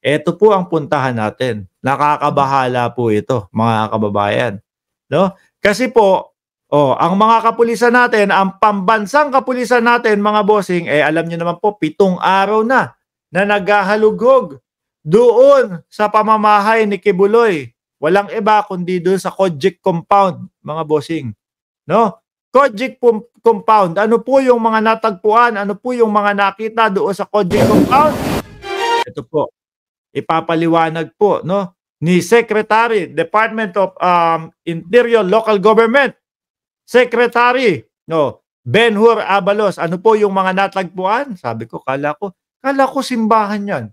Ito po ang puntahan natin. Nakakabahala po ito, mga kababayan. No? Kasi po, oh, ang mga kapulisan natin, ang pambansang kapulisan natin, mga bossing, eh alam niyo naman po, pitong araw na na naghahalugog doon sa pamamahay ni Kibuloy. Walang iba kundi doon sa Kojic compound, mga bossing. No? Kojic compound, ano po yung mga natagpuan, ano po yung mga nakita doon sa Kojic compound? Ito po. Ipapaliwanag po no ni Secretary Department of um, Interior Local Government Secretary no Benhur Abalos, ano po yung mga natagpuan? Sabi ko, kala ko, kala ko simbahan yan.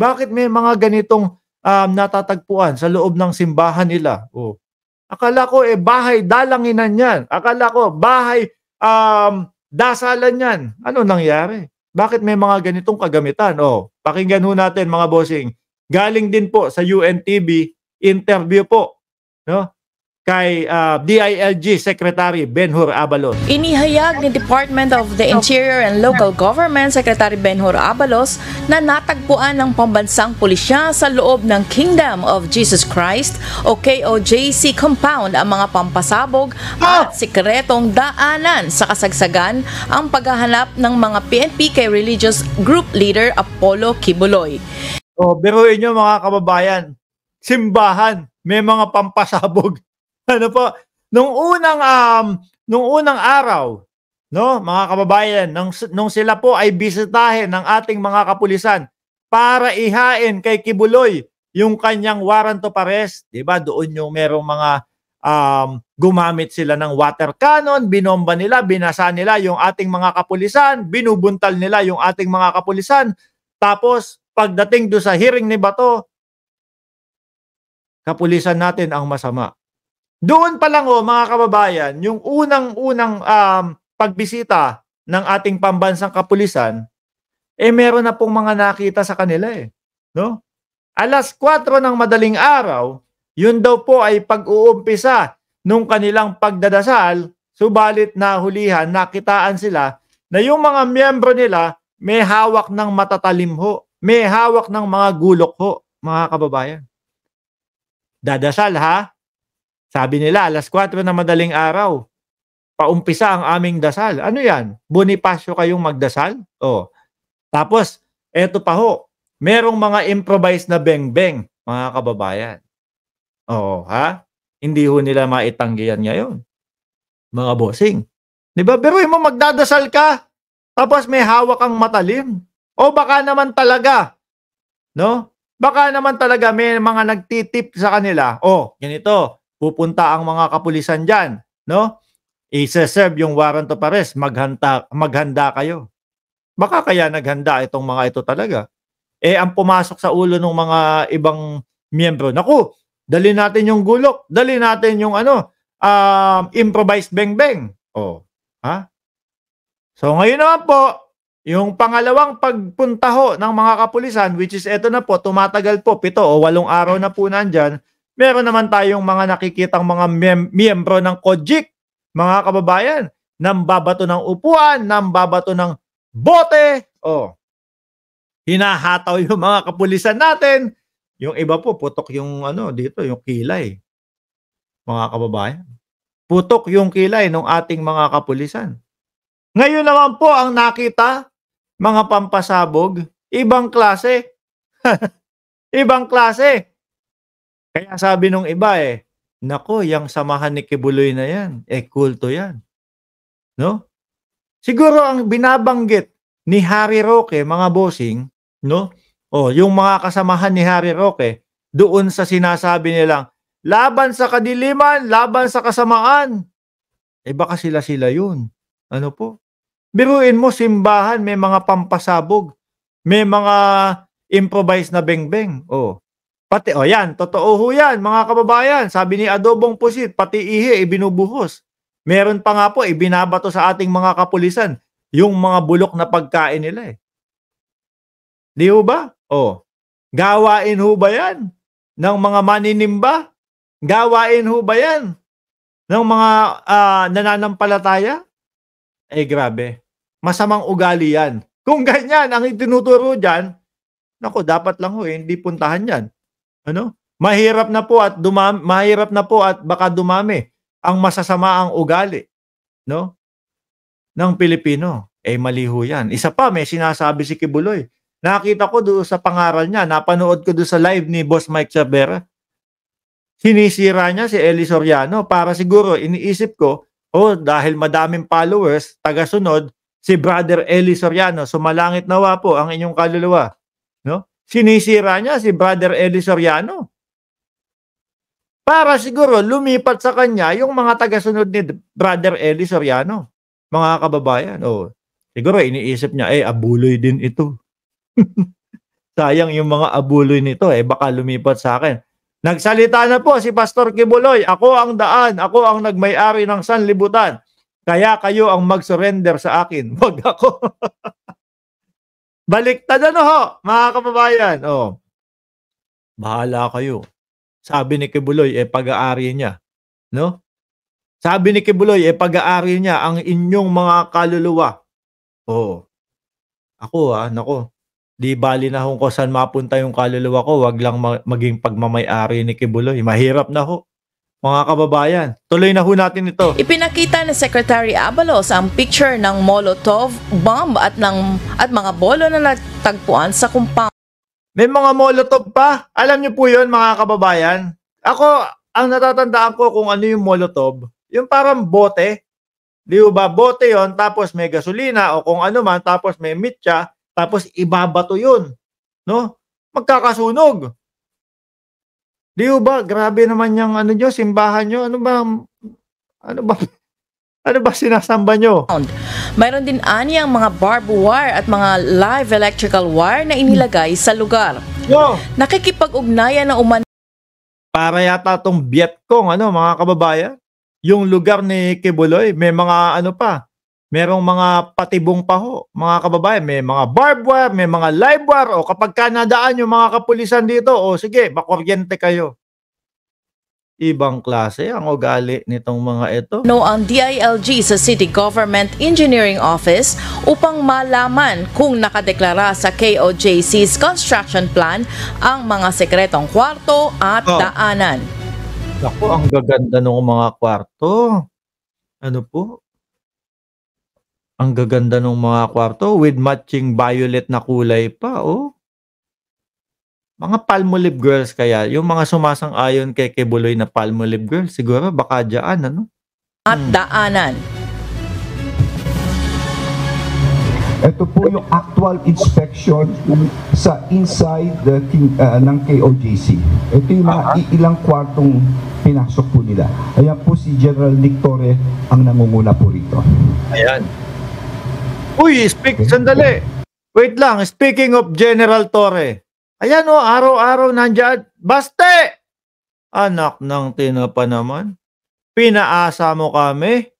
Bakit may mga ganitong um, natatagpuan sa loob ng simbahan nila? Oh. Akala ko, eh, bahay dalanginan yan. Akala ko, bahay um, dasalan yan. Ano nangyari? Bakit may mga ganitong kagamitan? Oh, pakinggan ho natin mga bossing. Galing din po sa UNTV interview po. No? kay uh, ah, DILG Secretary Benhur Abalos. Inihayag ni Department of the Interior and Local Government Secretary Benhur Abalos na natagpuan ng pambansang pulisya sa loob ng Kingdom of Jesus Christ o KOJC compound ang mga pampasabog at ah! sikretong daanan sa kasagsagan ang paghahanap ng mga PNP kay religious group leader Apollo Kibuloy. O, oh, biruin nyo mga kababayan, simbahan, may mga pampasabog ano po, nung unang um, nung unang araw, no, mga kababayan, nung, nung sila po ay bisitahin ng ating mga kapulisan para ihain kay Kibuloy yung kanyang warrant of arrest, 'di ba? Doon yung merong mga um, gumamit sila ng water cannon, binomba nila, binasa nila yung ating mga kapulisan, binubuntal nila yung ating mga kapulisan. Tapos pagdating do sa hearing ni Bato, kapulisan natin ang masama. Doon pa lang oh, mga kababayan, yung unang-unang um, pagbisita ng ating pambansang kapulisan, eh meron na pong mga nakita sa kanila eh. No? Alas 4 ng madaling araw, yun daw po ay pag-uumpisa nung kanilang pagdadasal, subalit nahulihan, nakitaan sila na yung mga miyembro nila may hawak ng matatalim ho, may hawak ng mga gulok ho, mga kababayan. Dadasal ha, sabi nila, alas 4 na madaling araw, paumpisa ang aming dasal. Ano yan? Bonifacio kayong magdasal? Oh. Tapos, eto pa ho, merong mga improvised na beng-beng, mga kababayan. O, ha? Hindi ho nila maitanggi yan ngayon. Mga bossing. Di ba? Pero mo magdadasal ka, tapos may hawak kang matalim. O baka naman talaga, no? Baka naman talaga may mga nagtitip sa kanila. O, oh, ganito pupunta ang mga kapulisan diyan, no? I-serve yung warrant of arrest, maghanda, maghanda kayo. Baka kaya naghanda itong mga ito talaga. Eh ang pumasok sa ulo ng mga ibang miyembro, naku, dali natin yung gulok, dali natin yung ano, um, improvised beng-beng. Oh, ha? So ngayon naman po, yung pangalawang pagpuntaho ng mga kapulisan, which is eto na po, tumatagal po, pito o walong araw na po nandyan, meron naman tayong mga nakikitang mga miyem- miyembro ng Kojik, mga kababayan, nang babato ng upuan, nang babato ng bote, oh, hinahataw yung mga kapulisan natin. Yung iba po, putok yung ano dito, yung kilay. Mga kababayan. Putok yung kilay ng ating mga kapulisan. Ngayon naman po ang nakita, mga pampasabog, ibang klase. ibang klase. Kaya sabi nung iba eh, nako, yung samahan ni Kibuloy na yan, eh kulto yan. No? Siguro ang binabanggit ni Harry Roque, mga bossing, no? O, oh, yung mga kasamahan ni Harry Roque, doon sa sinasabi nilang, laban sa kadiliman, laban sa kasamaan. Eh baka sila-sila yun. Ano po? Biruin mo, simbahan, may mga pampasabog. May mga improvised na bengbeng. Oh, Pati, o oh yan, totoo ho yan, mga kababayan. Sabi ni Adobong Pusit, pati ihe, ibinubuhos. Meron pa nga po, ibinabato sa ating mga kapulisan yung mga bulok na pagkain nila eh. Di ho ba? O, oh, gawain ho ba yan? Ng mga maninimba? Gawain ho ba yan? Ng mga uh, nananampalataya? Eh grabe, masamang ugali yan. Kung ganyan ang itinuturo dyan, nako dapat lang ho, eh, hindi puntahan yan. Ano? Mahirap na po at dumami, mahirap na po at baka dumami ang masasama ang ugali, no? ng Pilipino. Eh mali ho 'yan. Isa pa may sinasabi si Kibuloy. Nakita ko doon sa pangaral niya, napanood ko doon sa live ni Boss Mike Chavera. Sinisira niya si Eli Soriano para siguro iniisip ko, oh dahil madaming followers, taga-sunod, si Brother Eli Soriano, sumalangit nawa po ang inyong kaluluwa sinisira niya si Brother Eddie Soriano. Para siguro lumipat sa kanya yung mga tagasunod ni Brother Eddie Soriano, mga kababayan. O, oh, siguro iniisip niya, eh, abuloy din ito. Sayang yung mga abuloy nito, eh, baka lumipat sa akin. Nagsalita na po si Pastor Kibuloy, ako ang daan, ako ang nagmay-ari ng sanlibutan. Kaya kayo ang mag-surrender sa akin, wag ako. Baliktad ano ho, mga kababayan. Oh. Bahala kayo. Sabi ni Kibuloy, eh pag-aari niya. No? Sabi ni Kibuloy, eh pag-aari niya ang inyong mga kaluluwa. Oh. Ako ah, nako. Di bali na kung saan mapunta yung kaluluwa ko, wag lang maging pagmamay-ari ni Kibuloy. Mahirap na ho. Mga kababayan, tuloy na ho natin ito. Ipinakita ni Secretary Abalos ang picture ng Molotov bomb at ng at mga bolo na natagpuan sa compound. May mga Molotov pa? Alam niyo po 'yon mga kababayan. Ako, ang natatandaan ko kung ano yung Molotov, yung parang bote. Di ba bote 'yon tapos may gasolina o kung ano man tapos may mitya tapos ibabato 'yun. No? Magkakasunog. Di ba, grabe naman yung ano nyo, simbahan nyo. Ano ba, ano ba, ano ba sinasamba nyo? Mayroon din aniyang mga barbed wire at mga live electrical wire na inilagay sa lugar. Yo! Nakikipag-ugnayan na uman... Para yata tong Vietcong, ano, mga kababayan. Yung lugar ni Kibuloy, may mga ano pa, merong mga patibong pa ho, mga kababayan, may mga barbed wire, may mga live wire, o kapag kanadaan yung mga kapulisan dito, o sige, makuryente kayo. Ibang klase ang ugali nitong mga ito. No ang DILG sa City Government Engineering Office upang malaman kung nakadeklara sa KOJC's construction plan ang mga sekretong kwarto at oh. daanan. Ako, ang gaganda ng mga kwarto. Ano po? Ang gaganda ng mga kwarto with matching violet na kulay pa, oh. Mga Palmolive girls kaya, yung mga sumasang-ayon kay Kebuloy na Palmolive girls, siguro baka dyan, ano? At hmm. daanan. Ito po yung actual inspection sa inside the King, uh, ng KOGC. Ito yung mga uh-huh. ilang kwartong pinasok po nila. Ayan po si General Nick Torre ang nangunguna po rito. Ayan. Uy, speak, sandali. Wait lang, speaking of General Torre. Ayan o, oh, araw-araw nandiyan. Baste! Anak ng tinapa naman. Pinaasa mo kami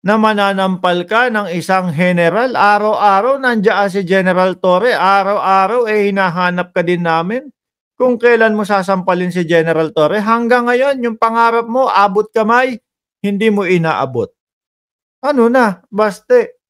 na mananampal ka ng isang general. Araw-araw nandiyan si General Torre. Araw-araw eh hinahanap ka din namin. Kung kailan mo sasampalin si General Torre. Hanggang ngayon, yung pangarap mo, abot kamay, hindi mo inaabot. Ano na, baste.